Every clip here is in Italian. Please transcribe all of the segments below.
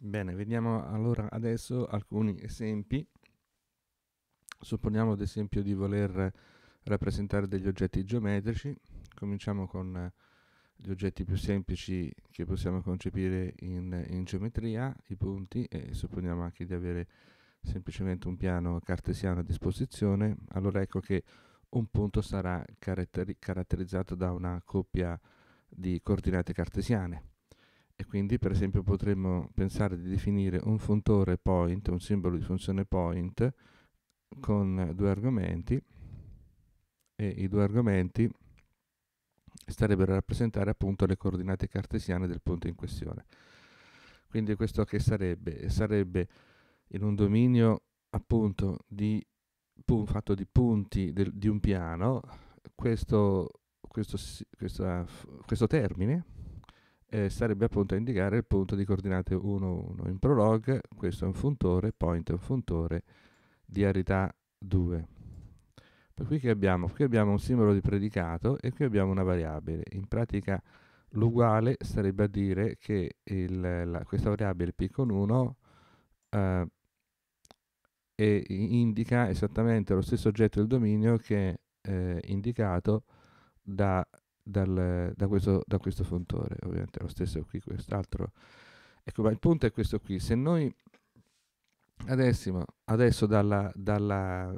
Bene, vediamo allora adesso alcuni esempi. Supponiamo ad esempio di voler rappresentare degli oggetti geometrici. Cominciamo con eh, gli oggetti più semplici che possiamo concepire in, in geometria, i punti, e supponiamo anche di avere semplicemente un piano cartesiano a disposizione. Allora ecco che un punto sarà caratteri caratterizzato da una coppia di coordinate cartesiane. E quindi per esempio potremmo pensare di definire un funtore point, un simbolo di funzione point, con due argomenti e i due argomenti starebbero a rappresentare appunto le coordinate cartesiane del punto in questione. Quindi questo che sarebbe? Sarebbe in un dominio appunto di fatto di punti del, di un piano questo, questo, questa, questo termine eh, sarebbe appunto a indicare il punto di coordinate 1, 1. In prolog questo è un funtore, point è un funtore di arità 2. Poi qui che abbiamo? Qui abbiamo un simbolo di predicato e qui abbiamo una variabile. In pratica l'uguale sarebbe a dire che il, la, questa variabile p con 1 eh, e indica esattamente lo stesso oggetto del dominio che è eh, indicato da dal, da, questo, da, questo, fontore, ovviamente lo stesso qui, quest'altro. Ecco, ma il punto è questo qui, se noi adesso, adesso dalla, dalla,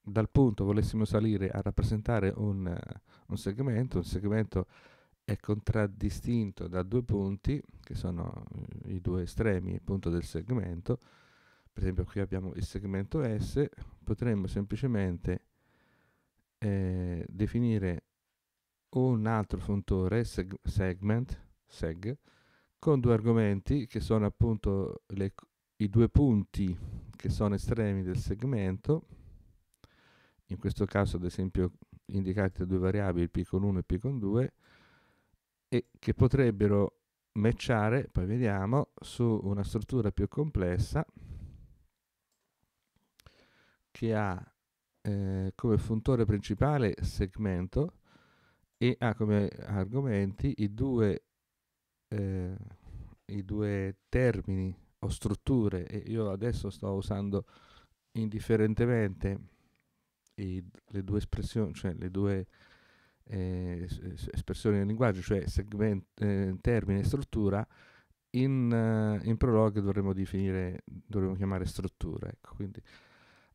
dal punto volessimo salire a rappresentare un, un segmento, un segmento è contraddistinto da due punti, che sono eh, i due estremi il punto del segmento, per esempio qui abbiamo il segmento S, potremmo semplicemente eh, definire un altro funtore seg- segment, seg, con due argomenti che sono appunto le, i due punti che sono estremi del segmento, in questo caso ad esempio indicati da due variabili, p con 1 e p con 2, e che potrebbero matchare, poi vediamo, su una struttura più complessa che ha eh, come funtore principale segmento e ha ah, come argomenti i due, eh, i due termini o strutture, e io adesso sto usando indifferentemente i, le due espressioni, cioè le due eh, espressioni del linguaggio, cioè segment, eh, termine e struttura, in, uh, in prologo dovremmo definire, dovremmo chiamare struttura. Ecco, quindi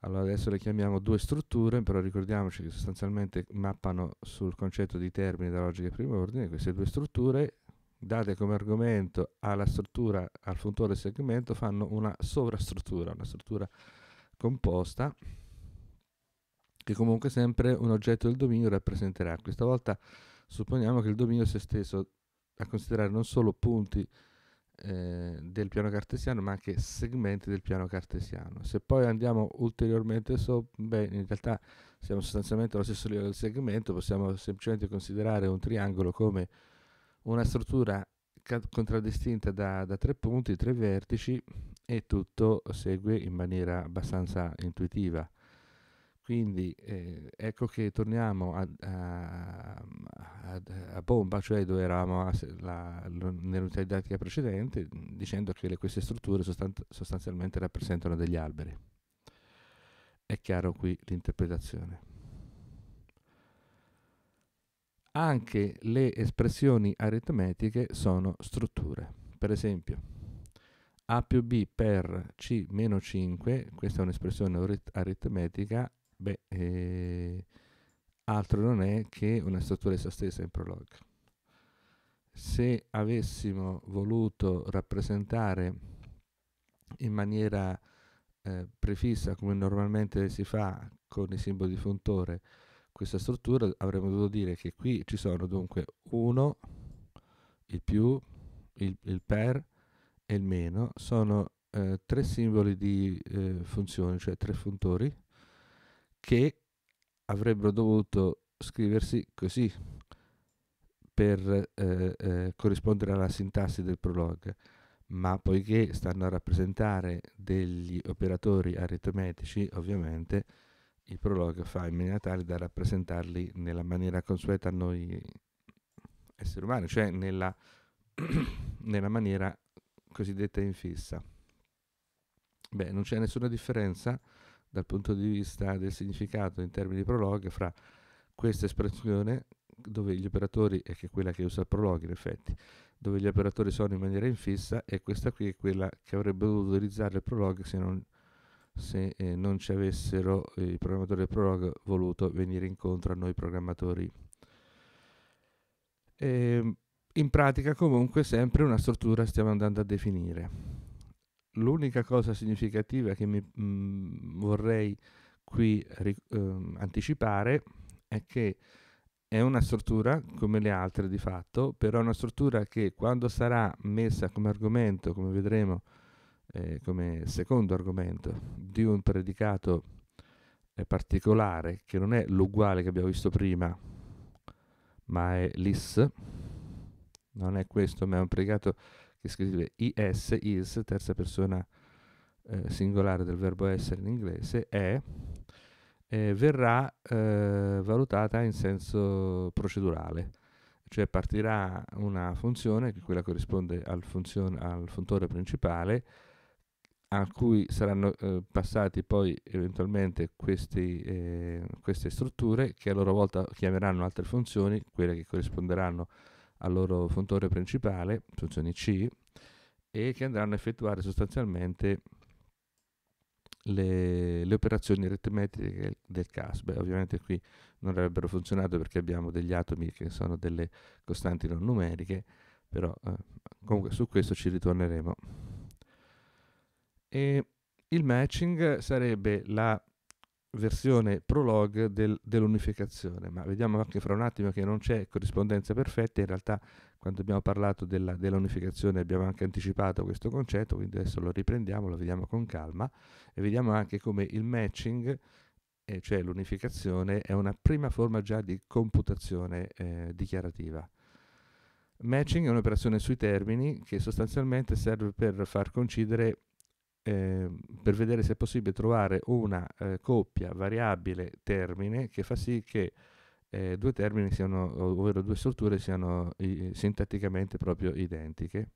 allora adesso le chiamiamo due strutture, però ricordiamoci che sostanzialmente mappano sul concetto di termini della logica di primo ordine queste due strutture date come argomento alla struttura, al funtore segmento, fanno una sovrastruttura, una struttura composta che comunque sempre un oggetto del dominio rappresenterà. Questa volta supponiamo che il dominio sia steso a considerare non solo punti eh, del piano cartesiano, ma anche segmenti del piano cartesiano. Se poi andiamo ulteriormente sopra, beh, in realtà siamo sostanzialmente allo stesso livello del segmento, possiamo semplicemente considerare un triangolo come una struttura contraddistinta da, da, tre punti, tre vertici e tutto segue in maniera abbastanza intuitiva. Quindi eh, ecco che torniamo a, a, a, a, bomba, cioè dove eravamo nell'unità didattica precedente, dicendo che le, queste strutture sostan- sostanzialmente rappresentano degli alberi. È chiaro qui l'interpretazione. Anche le espressioni aritmetiche sono strutture. Per esempio, a più b per c meno 5, questa è un'espressione aritmetica, Beh, eh, altro non è che una struttura essa stessa in prologa. Se avessimo voluto rappresentare in maniera eh, prefissa, come normalmente si fa con i simboli di funtore, questa struttura, avremmo dovuto dire che qui ci sono dunque 1, il più, il, il, per e il meno, sono eh, tre simboli di eh, funzione, cioè tre funtori, che avrebbero dovuto scriversi così per eh, eh, corrispondere alla sintassi del prologue, ma poiché stanno a rappresentare degli operatori aritmetici, ovviamente il prologue fa in maniera tale da rappresentarli nella maniera consueta a noi esseri umani, cioè nella, nella maniera cosiddetta infissa. Beh, non c'è nessuna differenza dal punto di vista del significato in termini di prologhi fra questa espressione dove gli operatori è che è quella che usa il prologhi in effetti dove gli operatori sono in maniera infissa e questa qui è quella che avrebbe dovuto utilizzare il prolog se non, se, eh, non ci avessero eh, i programmatori del prolog voluto venire incontro a noi programmatori e, ehm, in pratica comunque sempre una struttura stiamo andando a definire l'unica cosa significativa che mi, mh, mm, vorrei qui ri, eh, anticipare è che è una struttura come le altre di fatto, però è una struttura che quando sarà messa come argomento, come vedremo, eh, come secondo argomento di un predicato eh, particolare, che non è l'uguale che abbiamo visto prima, ma è l'is, non è questo, ma è un predicato che scrive is, is, terza persona eh, singolare del verbo essere in inglese, è, eh, verrà eh, valutata in senso procedurale, cioè partirà una funzione, che quella corrisponde al, funzione, al funtore principale, a cui saranno eh, passati poi eventualmente questi, eh, queste strutture che a loro volta chiameranno altre funzioni, quelle che corrisponderanno al loro funtore principale, funzioni C, e che andranno a effettuare sostanzialmente le, le operazioni aritmetiche del CAS. Beh, ovviamente qui non avrebbero funzionato perché abbiamo degli atomi che sono delle costanti non numeriche, però eh, comunque su questo ci ritorneremo. E il matching sarebbe la versione prologue del, dell'unificazione, ma vediamo anche fra un attimo che non c'è corrispondenza perfetta, in realtà quando abbiamo parlato della, dell'unificazione abbiamo anche anticipato questo concetto, quindi adesso lo riprendiamo, lo vediamo con calma e vediamo anche come il matching, eh, cioè l'unificazione, è una prima forma già di computazione eh, dichiarativa. Matching è un'operazione sui termini che sostanzialmente serve per far coincidere eh, per vedere se è possibile trovare una eh, coppia variabile termine che fa sì che eh, due termini siano, ovvero due strutture siano i, sintatticamente proprio identiche.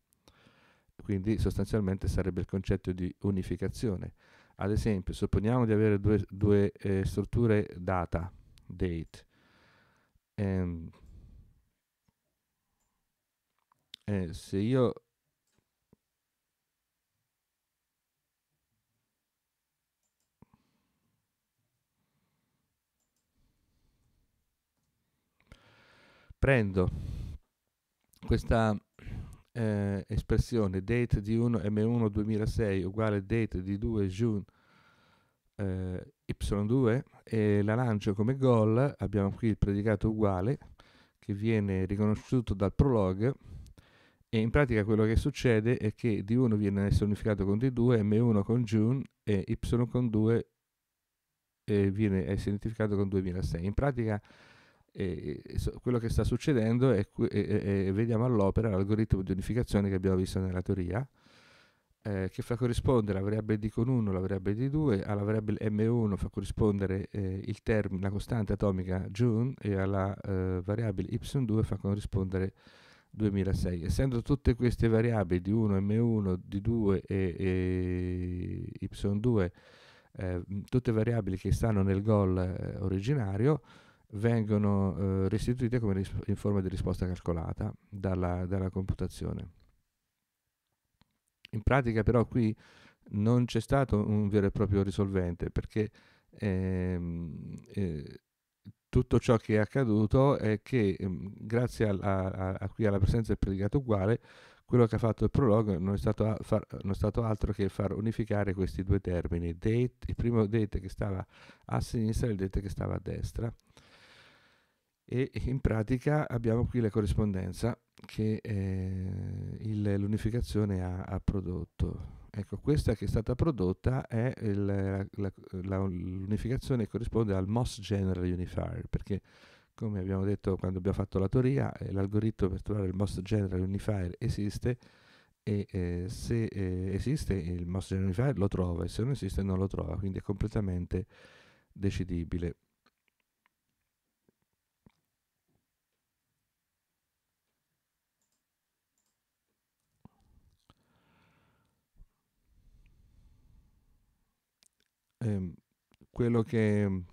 Quindi sostanzialmente sarebbe il concetto di unificazione. Ad esempio, supponiamo di avere due, due eh, strutture data, date, ehm, eh, se io prendo questa eh, espressione date di 1 M1 2006 uguale date di 2 June eh, Y2 e la lancio come gol, abbiamo qui il predicato uguale che viene riconosciuto dal prologue e in pratica quello che succede è che D1 viene unificato con D2, M1 con June e Y con 2 eh, viene identificato con 2006. In pratica e, so, quello che sta succedendo è, e, vediamo all'opera l'algoritmo di unificazione che abbiamo visto nella teoria, eh, che fa corrispondere la variabile d con 1, la variabile d2, alla variabile m1 fa corrispondere eh, il termine, la costante atomica June e alla eh, variabile y2 fa corrispondere 2006. Essendo tutte queste variabili d1, m1, d2 e, e y2 eh, tutte variabili che stanno nel goal eh, originario, vengono eh, restituite ris- in forma di risposta calcolata dalla, dalla, computazione. In pratica però qui non c'è stato un vero e proprio risolvente perché ehm, eh, tutto ciò che è accaduto è che ehm, grazie alla, a, a, alla presenza del predicato uguale quello che ha fatto il prologo non è, stato, far, non è stato altro che far unificare questi due termini, date, il primo date che stava a sinistra e il date che stava a destra, e in pratica abbiamo qui la corrispondenza che eh, il, l'unificazione ha, ha, prodotto. Ecco, questa che è stata prodotta è il, la, la, la, l'unificazione che corrisponde al MOS General Unifier, perché come abbiamo detto quando abbiamo fatto la teoria, eh, l'algoritmo per trovare il MOS General Unifier esiste e eh, se eh, esiste il MOS General Unifier lo trova e se non esiste non lo trova, quindi è completamente decidibile. eh, quello che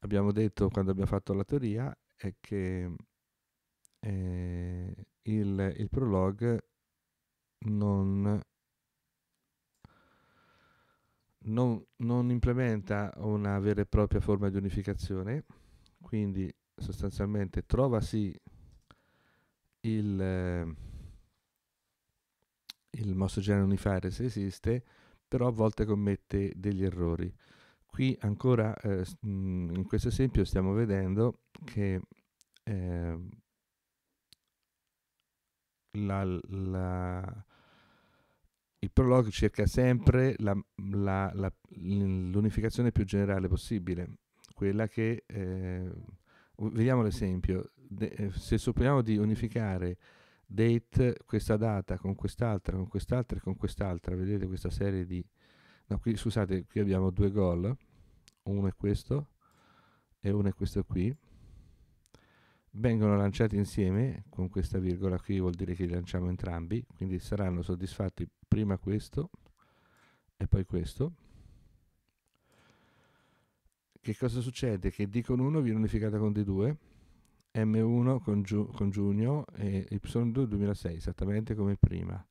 abbiamo detto quando abbiamo fatto la teoria è che eh, il, il prologue non, non, non, implementa una vera e propria forma di unificazione, quindi sostanzialmente trova sì il, eh, il mosso genere Unifier se esiste, però a volte commette degli errori. Qui ancora eh, mm, in questo esempio stiamo vedendo che eh, la, la, il prologo cerca sempre l'unificazione più generale possibile, quella che... Eh, vediamo l'esempio, eh, se supponiamo di unificare date questa data con quest'altra, con quest'altra e con quest'altra, vedete questa serie di... No, qui, scusate, qui abbiamo due gol, uno è questo e uno è questo qui, vengono lanciati insieme con questa virgola qui vuol dire che li lanciamo entrambi quindi saranno soddisfatti prima questo e poi questo che cosa succede? che D con 1 viene unificata con D2 M1 con, giu- con giugno e Y2 2006, esattamente come prima.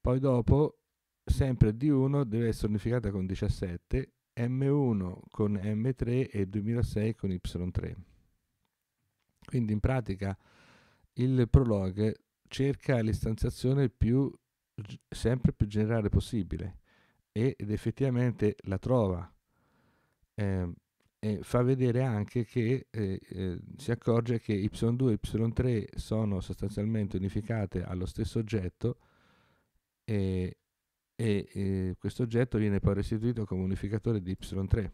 Poi dopo, sempre D1 deve essere unificata con 17, M1 con M3 e 2006 con Y3. Quindi in pratica il prologhe cerca l'istanziazione più, sempre più generale possibile ed effettivamente la trova. Eh, eh, fa vedere anche che eh, eh, si accorge che Y2 e Y3 sono sostanzialmente unificate allo stesso oggetto e, e eh, questo oggetto viene poi restituito come unificatore di Y3.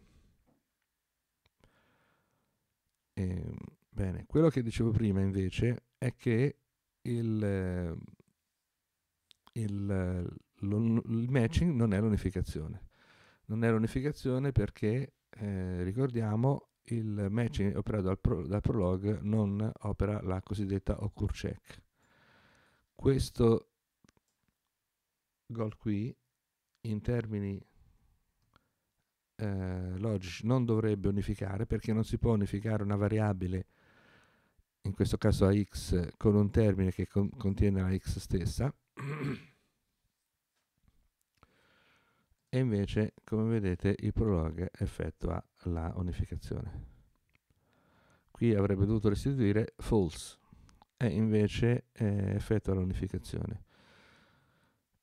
Ehm, bene, quello che dicevo prima invece è che il, eh, il, eh, il matching non è l'unificazione. Non è l'unificazione perché eh, ricordiamo, il match operato dal, pro, dal Prolog non opera la cosiddetta occur check. Questo gol qui, in termini eh, logici, non dovrebbe unificare perché non si può unificare una variabile, in questo caso a x, con un termine che con, contiene la x stessa. e invece come vedete il prologue effettua la unificazione qui avrebbe dovuto restituire false e invece eh, effettua l'unificazione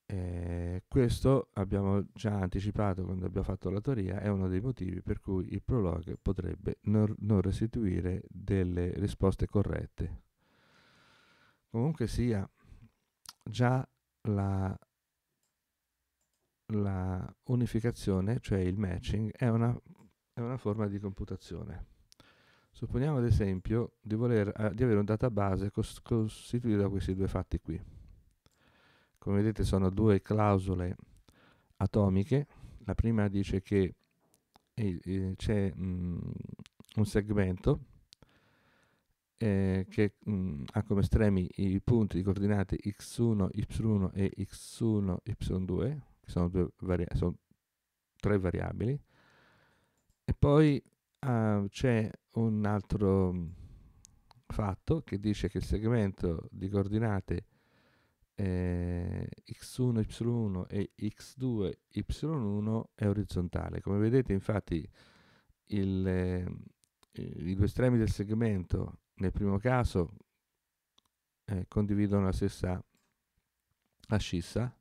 eh, questo abbiamo già anticipato quando abbiamo fatto la teoria è uno dei motivi per cui il prologue potrebbe non, non restituire delle risposte corrette comunque sia già la la unificazione, cioè il matching, è una, è una forma di computazione. Supponiamo ad esempio di, voler, eh, di avere un database cos- costituito da questi due fatti qui. Come vedete sono due clausole atomiche. La prima dice che eh, c'è mh, mm, un segmento eh, che mh, mm, ha come estremi i punti, di coordinate x1, y1 e x1, y2 sono, varia- sono tre variabili. E poi uh, c'è un altro mm, fatto che dice che il segmento di coordinate eh, x1, y1 e x2, y1 è orizzontale. Come vedete infatti il, eh, i due estremi del segmento nel primo caso eh, condividono la stessa ascissa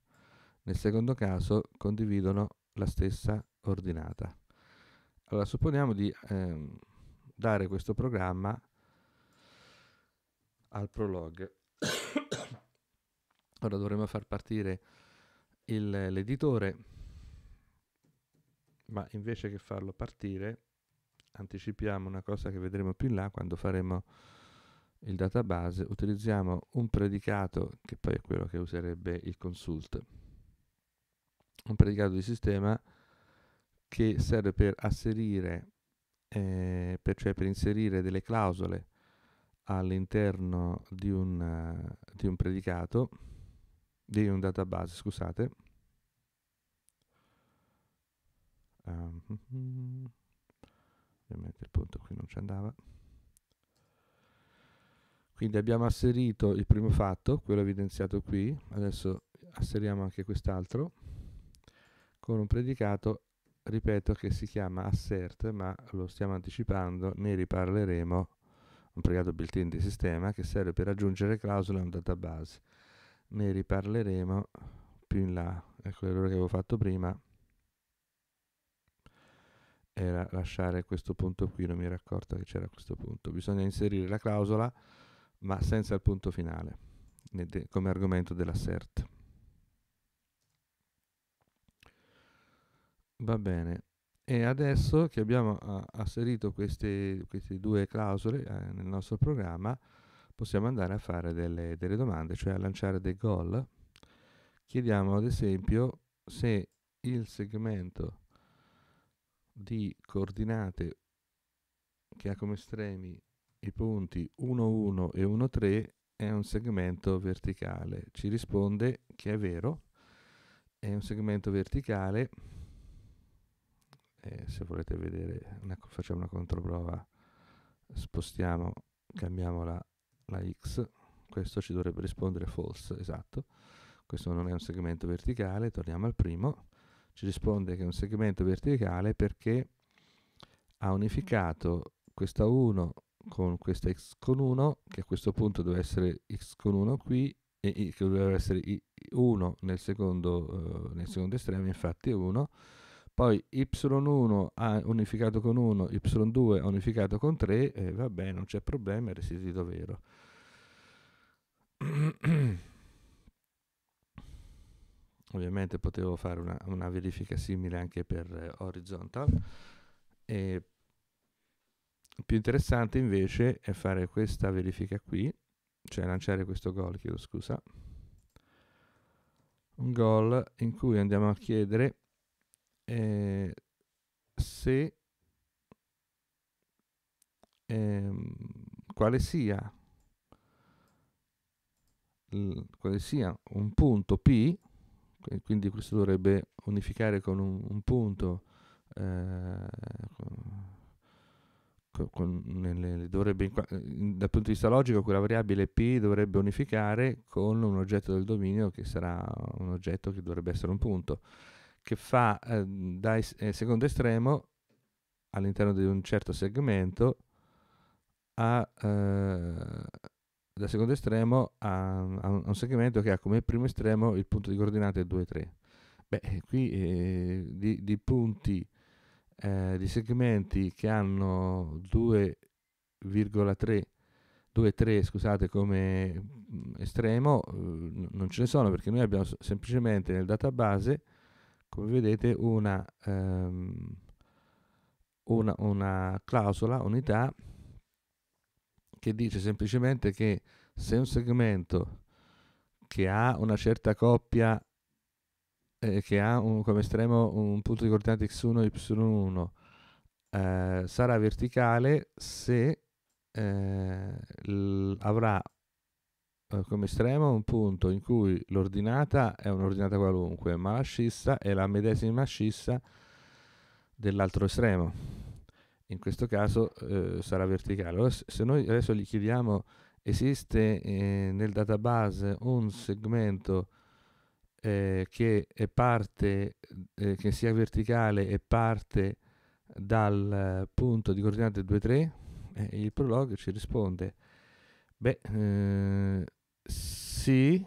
nel secondo caso condividono la stessa ordinata. Allora supponiamo di ehm, dare questo programma al prolog. Ora dovremo far partire l'editore, ma invece che farlo partire anticipiamo una cosa che vedremo più in là quando faremo il database, utilizziamo un predicato che poi è quello che userebbe il consult un predicato di sistema che serve per asserire, eh, per, cioè per inserire delle clausole all'interno di un, di un predicato, di un database, scusate. Um, ehm, ovviamente il punto qui non ci andava. Quindi abbiamo asserito il primo fatto, quello evidenziato qui, adesso asseriamo anche quest'altro con un predicato, ripeto, che si chiama assert, ma lo stiamo anticipando, ne riparleremo, un predicato built-in di sistema che serve per aggiungere clausole a un database. Ne riparleremo più in là, ecco l'errore che avevo fatto prima era lasciare questo punto qui, non mi era accorta che c'era questo punto. Bisogna inserire la clausola ma senza il punto finale, come argomento dell'assert. Va bene. E adesso che abbiamo asserito queste, queste due clausole eh, nel nostro programma, possiamo andare a fare delle, delle, domande, cioè a lanciare dei goal. Chiediamo ad esempio se il segmento di coordinate che ha come estremi i punti 1, 1 e 1, 3 è un segmento verticale. Ci risponde che è vero, è un segmento verticale eh, se volete vedere una, facciamo una controprova spostiamo cambiamo la, la x questo ci dovrebbe rispondere false esatto questo non è un segmento verticale torniamo al primo ci risponde che è un segmento verticale perché ha unificato questa 1 con questa x con 1 che a questo punto deve essere x con 1 qui e che dovrebbe essere 1 nel, eh, nel secondo, estremo infatti è 1 poi y1 ha unificato con 1, y2 ha unificato con 3, e eh, va non c'è problema, è restituito vero. Ovviamente potevo fare una, una, verifica simile anche per eh, horizontal. E più interessante invece è fare questa verifica qui, cioè lanciare questo gol, chiedo scusa, un gol in cui andiamo a chiedere eh, se ehm, quale sia l, quale sia un punto P quindi questo dovrebbe unificare con un, un punto eh, con, con, nelle, dovrebbe, dal punto di vista logico quella variabile p dovrebbe unificare con un oggetto del dominio che sarà un oggetto che dovrebbe essere un punto che fa eh, da es- eh, secondo estremo all'interno di un certo segmento a, eh, da secondo estremo a, a, un segmento che ha come primo estremo il punto di coordinate 2 3 beh eh, qui eh, di, di, punti eh, di segmenti che hanno 2,3 2 scusate come mm, estremo eh, non ce ne sono perché noi abbiamo semplicemente nel database come vedete una, um, una, una clausola, unità, che dice semplicemente che se un segmento che ha una certa coppia eh, che ha un, come estremo un punto di coordinate x1 y1 eh, sarà verticale se eh, avrà eh, come estremo un punto in cui l'ordinata è un'ordinata qualunque, ma la scissa è la medesima scissa dell'altro estremo. In questo caso eh, sarà verticale. Allora, se noi adesso gli chiediamo esiste eh, nel database un segmento eh, che è parte eh, che sia verticale e parte dal eh, punto di coordinate 2 3 eh, il prologue ci risponde beh sì,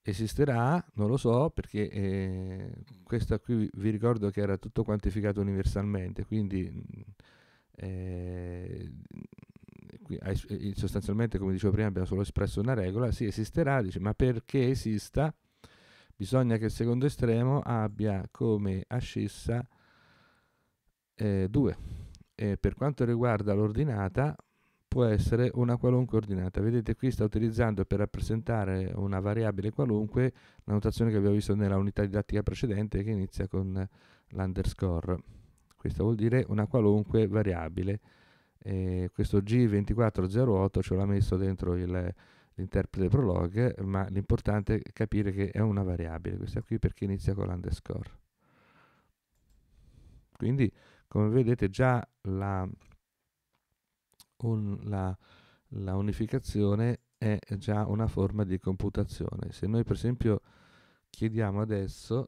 esisterà, non lo so, perché eh, questo qui vi ricordo che era tutto quantificato universalmente, quindi mm, eh, eh, sostanzialmente, come dicevo prima, abbiamo solo espresso una regola, sì, esisterà, dice, ma perché esista bisogna che il secondo estremo abbia come ascissa 2. Eh, per quanto riguarda l'ordinata, può essere una qualunque ordinata. Vedete qui sta utilizzando per rappresentare una variabile qualunque la notazione che abbiamo visto nella unità didattica precedente che inizia con l'underscore. Questo vuol dire una qualunque variabile. Eh, questo G2408 ce l'ha messo dentro l'interprete prolog, ma l'importante è capire che è una variabile, questa qui perché inizia con l'underscore. Quindi, come vedete, già la un, la, la unificazione è già una forma di computazione. Se noi per esempio chiediamo adesso,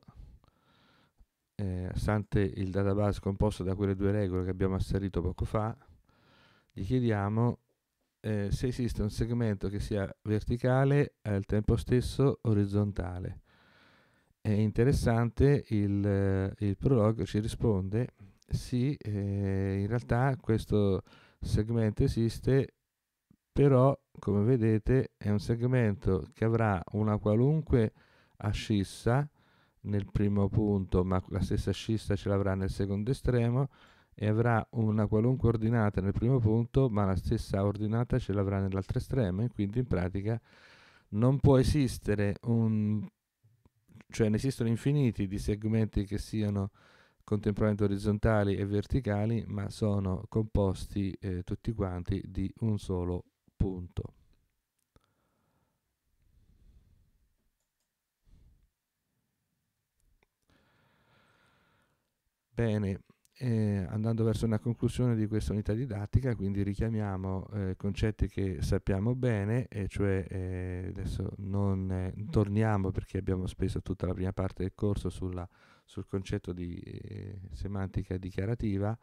eh, stante il database composto da quelle due regole che abbiamo asserito poco fa, gli chiediamo eh, se esiste un segmento che sia verticale e al tempo stesso orizzontale. È interessante, il, il prologo ci risponde, sì, eh, in realtà questo segmento esiste, però come vedete è un segmento che avrà una qualunque ascissa nel primo punto, ma la stessa ascissa ce l'avrà nel secondo estremo e avrà una qualunque ordinata nel primo punto, ma la stessa ordinata ce l'avrà nell'altro estremo e quindi in pratica non può esistere un cioè ne esistono infiniti di segmenti che siano contemporaneamente orizzontali e verticali, ma sono composti eh, tutti quanti di un solo punto. Bene eh, andando verso una conclusione di questa unità didattica, quindi richiamiamo eh, concetti che sappiamo bene, e cioè eh, adesso non eh, torniamo perché abbiamo speso tutta la prima parte del corso sulla, sul concetto di eh, semantica dichiarativa.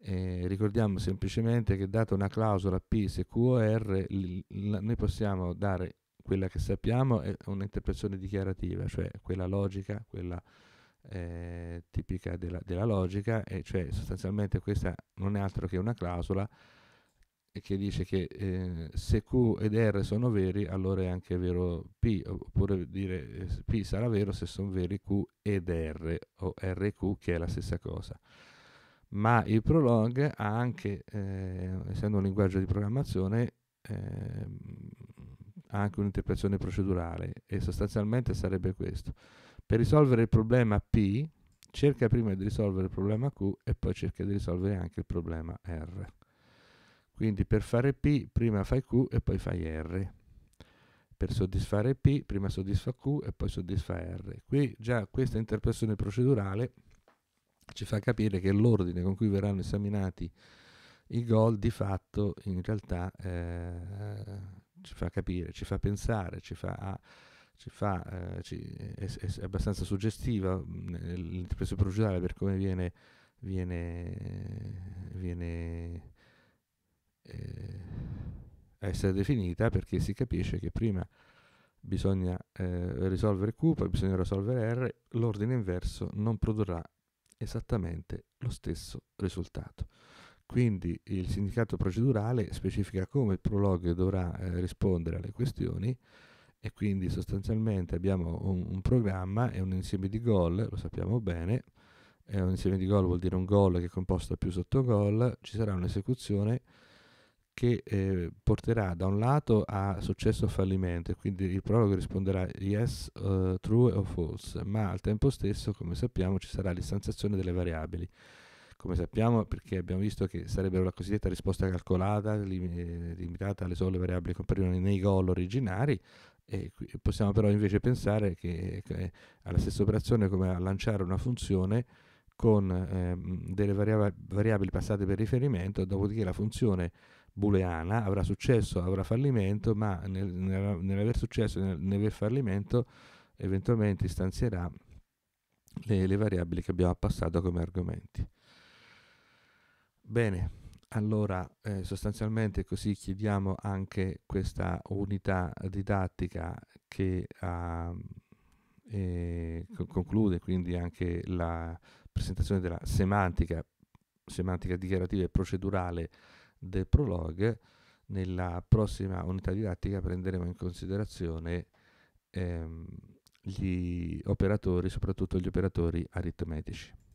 Eh, ricordiamo semplicemente che data una clausola P se QOR noi possiamo dare quella che sappiamo è un'interpretazione dichiarativa, cioè quella logica, quella eh, tipica della, della, logica, e cioè sostanzialmente questa non è altro che una clausola che dice che eh, se Q ed R sono veri, allora è anche vero P, oppure dire eh, P sarà vero se sono veri Q ed R, o R e Q che è la stessa cosa. Ma il prolong ha anche, eh, essendo un linguaggio di programmazione, ehm, ha anche un'interpretazione procedurale e sostanzialmente sarebbe questo per risolvere il problema P, cerca prima di risolvere il problema Q e poi cerca di risolvere anche il problema R. Quindi per fare P prima fai Q e poi fai R. Per soddisfare P prima soddisfa Q e poi soddisfa R. Qui già questa interpretazione procedurale ci fa capire che l'ordine con cui verranno esaminati i gol di fatto in realtà eh, ci fa capire, ci fa pensare, ci fa a ci fa, eh, ci, è, è, abbastanza suggestiva mm, eh, l'interpretazione procedurale per come viene, viene, viene eh, essere definita perché si capisce che prima bisogna eh, risolvere Q, poi bisogna risolvere R, l'ordine inverso non produrrà esattamente lo stesso risultato. Quindi il sindicato procedurale specifica come il prologue dovrà eh, rispondere alle questioni e quindi sostanzialmente abbiamo un, un programma e un insieme di gol, lo sappiamo bene, e un insieme di gol vuol dire un gol che è composto da più sottogol, ci sarà un'esecuzione che eh, porterà da un lato a successo o fallimento, quindi il prologo risponderà yes, uh, true o false, ma al tempo stesso, come sappiamo, ci sarà l'istanziazione delle variabili. Come sappiamo, perché abbiamo visto che sarebbero la cosiddetta risposta calcolata, lim- eh, limitata alle sole variabili che comparivano nei gol originari, e possiamo però invece pensare che, che alla stessa operazione come a lanciare una funzione con ehm, delle variab- variabili passate per riferimento, dopodiché la funzione booleana avrà successo, avrà fallimento, ma nel, nel, nell'aver successo e nel, nell'aver fallimento eventualmente istanzierà le, le variabili che abbiamo passato come argomenti. Bene. Allora, eh, sostanzialmente così chiediamo anche questa unità didattica che ha, ehm, eh, conclude quindi anche la presentazione della semantica, semantica dichiarativa e procedurale del prologue. Nella prossima unità didattica prenderemo in considerazione ehm, gli operatori, soprattutto gli operatori aritmetici.